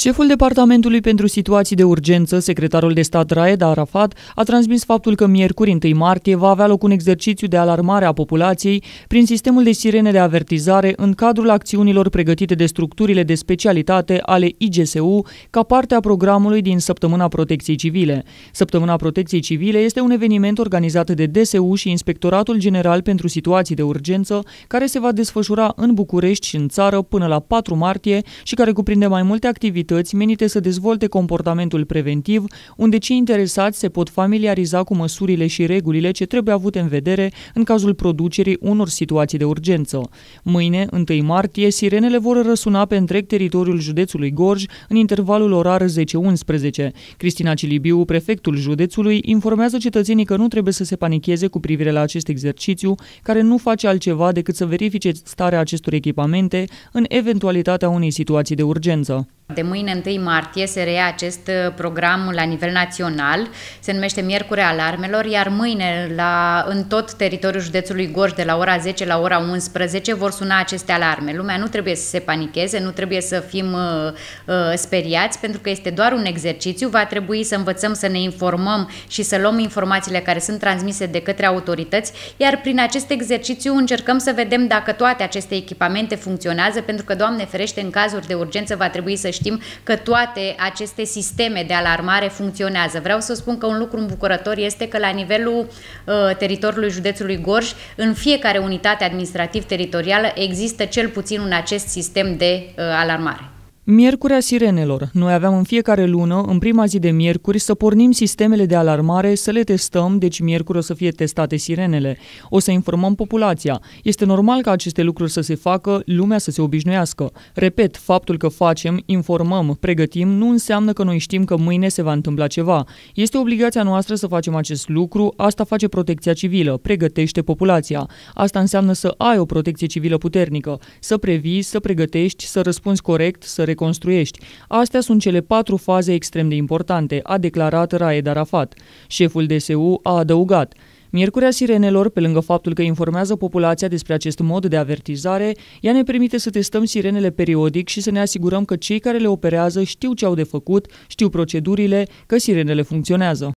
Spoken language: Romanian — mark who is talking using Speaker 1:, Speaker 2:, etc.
Speaker 1: Șeful Departamentului pentru Situații de Urgență, secretarul de stat Raed Arafat, a transmis faptul că miercuri 1 martie va avea loc un exercițiu de alarmare a populației prin sistemul de sirene de avertizare în cadrul acțiunilor pregătite de structurile de specialitate ale IGSU ca parte a programului din Săptămâna Protecției Civile. Săptămâna Protecției Civile este un eveniment organizat de DSU și Inspectoratul General pentru Situații de Urgență, care se va desfășura în București și în țară până la 4 martie și care cuprinde mai multe activități activități menite să dezvolte comportamentul preventiv, unde cei interesați se pot familiariza cu măsurile și regulile ce trebuie avute în vedere în cazul producerii unor situații de urgență. Mâine, 1 martie, sirenele vor răsuna pe întreg teritoriul județului Gorj în intervalul orar 10-11. Cristina Cilibiu, prefectul județului, informează cetățenii că nu trebuie să se panicheze cu privire la acest exercițiu, care nu face altceva decât să verifice starea acestor echipamente în eventualitatea unei situații de urgență.
Speaker 2: De mâine, 1 martie, se reia acest uh, program la nivel național, se numește Miercurea Alarmelor, iar mâine, la, în tot teritoriul județului Gorj, de la ora 10 la ora 11, vor suna aceste alarme. Lumea nu trebuie să se panicheze, nu trebuie să fim uh, uh, speriați, pentru că este doar un exercițiu, va trebui să învățăm să ne informăm și să luăm informațiile care sunt transmise de către autorități, iar prin acest exercițiu încercăm să vedem dacă toate aceste echipamente funcționează, pentru că, Doamne ferește, în cazuri de urgență va trebui să știm că toate aceste sisteme de alarmare funcționează. Vreau să spun că un lucru îmbucurător este că la nivelul uh, teritoriului județului Gorj, în fiecare unitate administrativ-teritorială există cel puțin un acest sistem de uh, alarmare.
Speaker 1: Miercurea sirenelor. Noi aveam în fiecare lună, în prima zi de miercuri, să pornim sistemele de alarmare, să le testăm, deci miercuri o să fie testate sirenele. O să informăm populația. Este normal ca aceste lucruri să se facă, lumea să se obișnuiască. Repet, faptul că facem, informăm, pregătim, nu înseamnă că noi știm că mâine se va întâmpla ceva. Este obligația noastră să facem acest lucru, asta face protecția civilă, pregătește populația. Asta înseamnă să ai o protecție civilă puternică, să previi, să pregătești, să răspunzi corect, să reconstruiești. Astea sunt cele patru faze extrem de importante, a declarat Raed Arafat. Șeful DSU a adăugat. Miercurea sirenelor, pe lângă faptul că informează populația despre acest mod de avertizare, ea ne permite să testăm sirenele periodic și să ne asigurăm că cei care le operează știu ce au de făcut, știu procedurile, că sirenele funcționează.